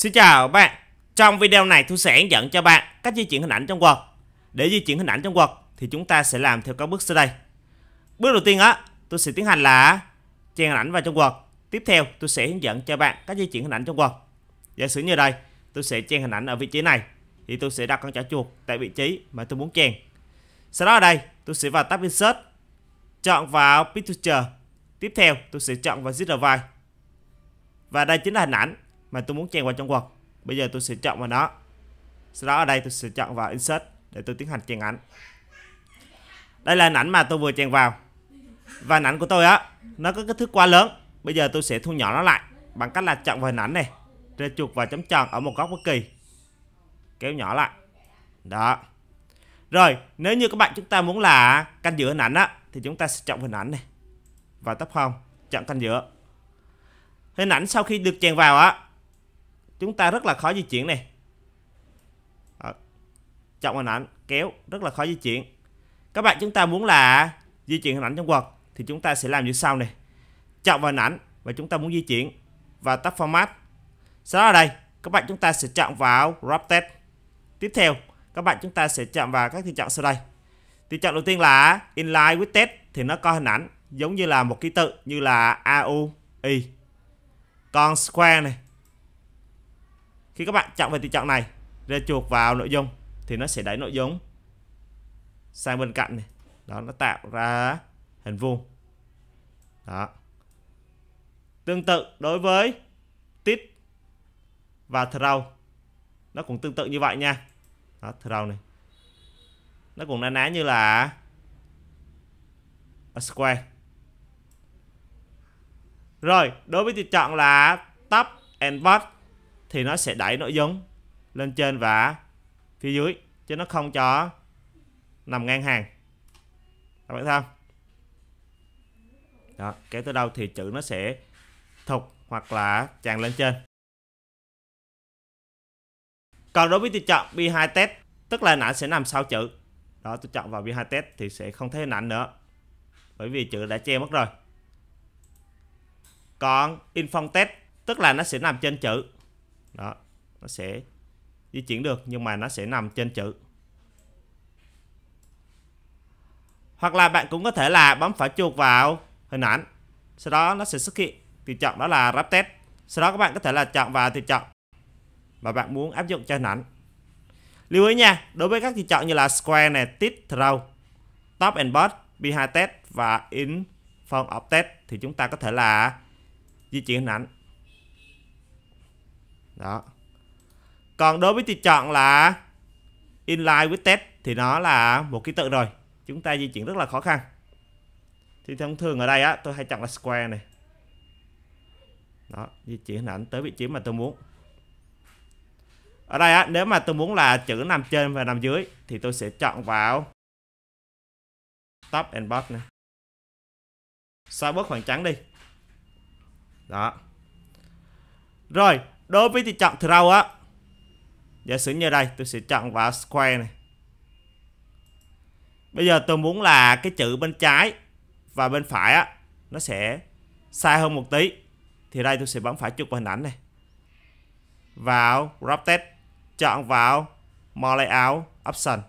Xin chào bạn. Trong video này tôi sẽ hướng dẫn cho bạn cách di chuyển hình ảnh trong Word. Để di chuyển hình ảnh trong Word thì chúng ta sẽ làm theo các bước sau đây. Bước đầu tiên á, tôi sẽ tiến hành là chèn hình ảnh vào trong Word. Tiếp theo tôi sẽ hướng dẫn cho bạn cách di chuyển hình ảnh trong Word. Giả sử như đây, tôi sẽ chèn hình ảnh ở vị trí này thì tôi sẽ đặt con chảo chuột tại vị trí mà tôi muốn chèn. Sau đó ở đây, tôi sẽ vào tab Insert, chọn vào Picture. Tiếp theo, tôi sẽ chọn vào Justify. Và đây chính là hình ảnh mà tôi muốn chèn vào trong quật bây giờ tôi sẽ chọn vào nó sau đó ở đây tôi sẽ chọn vào insert để tôi tiến hành chèn ảnh đây là hình ảnh mà tôi vừa chèn vào và hình ảnh của tôi á nó có kích thước quá lớn bây giờ tôi sẽ thu nhỏ nó lại bằng cách là chọn vào hình ảnh này rê chuột vào chấm tròn ở một góc bất kỳ kéo nhỏ lại đó rồi nếu như các bạn chúng ta muốn là canh giữa hình ảnh á thì chúng ta sẽ chọn hình ảnh này và tấp không, chọn canh giữa hình ảnh sau khi được chèn vào á chúng ta rất là khó di chuyển này Đó. chọn hình ảnh kéo rất là khó di chuyển các bạn chúng ta muốn là di chuyển hình ảnh trong Word thì chúng ta sẽ làm như sau này chọn vào hình ảnh và chúng ta muốn di chuyển và tab format sau đó đây các bạn chúng ta sẽ chọn vào wrap text tiếp theo các bạn chúng ta sẽ chọn vào các tùy chọn sau đây tùy chọn đầu tiên là inline with text thì nó có hình ảnh giống như là một ký tự như là a u i còn square này khi các bạn chọn về tùy chọn này ra chuột vào nội dung thì nó sẽ đẩy nội dung sang bên cạnh này đó nó tạo ra hình vuông đó tương tự đối với tít và throw nó cũng tương tự như vậy nha đó throw này nó cũng na ná như là a square rồi đối với tùy chọn là top and bottom thì nó sẽ đẩy nội dung lên trên và phía dưới chứ nó không cho nằm ngang hàng các bạn thấy không đó kéo tới đâu thì chữ nó sẽ thục hoặc là tràn lên trên còn đối với tôi chọn B2 test tức là hình sẽ nằm sau chữ đó tôi chọn vào B2 test thì sẽ không thấy hình nữa bởi vì chữ đã che mất rồi còn info test tức là nó sẽ nằm trên chữ đó nó sẽ di chuyển được nhưng mà nó sẽ nằm trên chữ hoặc là bạn cũng có thể là bấm phải chuột vào hình ảnh sau đó nó sẽ xuất hiện tùy chọn đó là wrap test sau đó các bạn có thể là chọn vào tùy chọn mà bạn muốn áp dụng cho hình ảnh lưu ý nha đối với các tùy chọn như là square này tip throw top and bot behind test và in form of test thì chúng ta có thể là di chuyển hình ảnh đó còn đối với tùy chọn là inline with test thì nó là một ký tự rồi chúng ta di chuyển rất là khó khăn thì thông thường ở đây á tôi hay chọn là square này đó di chuyển hình ảnh tới vị trí mà tôi muốn ở đây á nếu mà tôi muốn là chữ nằm trên và nằm dưới thì tôi sẽ chọn vào top and bottom này xóa bớt khoảng trắng đi đó rồi đối với thì chọn đâu á giả sử như đây tôi sẽ chọn vào square này bây giờ tôi muốn là cái chữ bên trái và bên phải á nó sẽ sai hơn một tí thì đây tôi sẽ bấm phải chuột vào hình ảnh này vào crop test chọn vào more layout option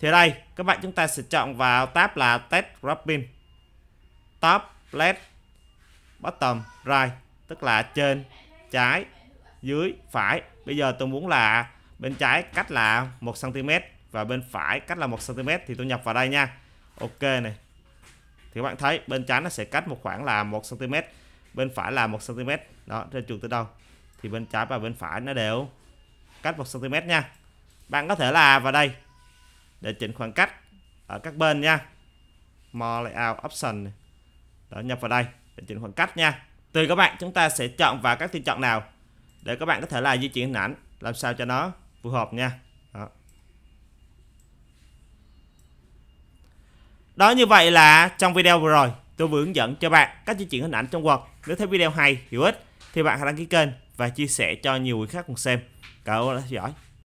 thì đây các bạn chúng ta sẽ chọn vào tab là test cropping top left bottom right tức là trên trái dưới phải bây giờ tôi muốn là bên trái cách là 1 cm và bên phải cách là 1 cm thì tôi nhập vào đây nha ok này thì các bạn thấy bên trái nó sẽ cách một khoảng là 1 cm bên phải là 1 cm đó trên chuột tới đâu thì bên trái và bên phải nó đều cách 1 cm nha bạn có thể là vào đây để chỉnh khoảng cách ở các bên nha more layout option đó nhập vào đây để chỉnh khoảng cách nha từ các bạn chúng ta sẽ chọn vào các tiêu chọn nào để các bạn có thể là di chuyển hình ảnh làm sao cho nó phù hợp nha đó. đó như vậy là trong video vừa rồi tôi vừa hướng dẫn cho bạn cách di chuyển hình ảnh trong Word nếu thấy video hay hữu ích thì bạn hãy đăng ký kênh và chia sẻ cho nhiều người khác cùng xem cảm ơn đã theo dõi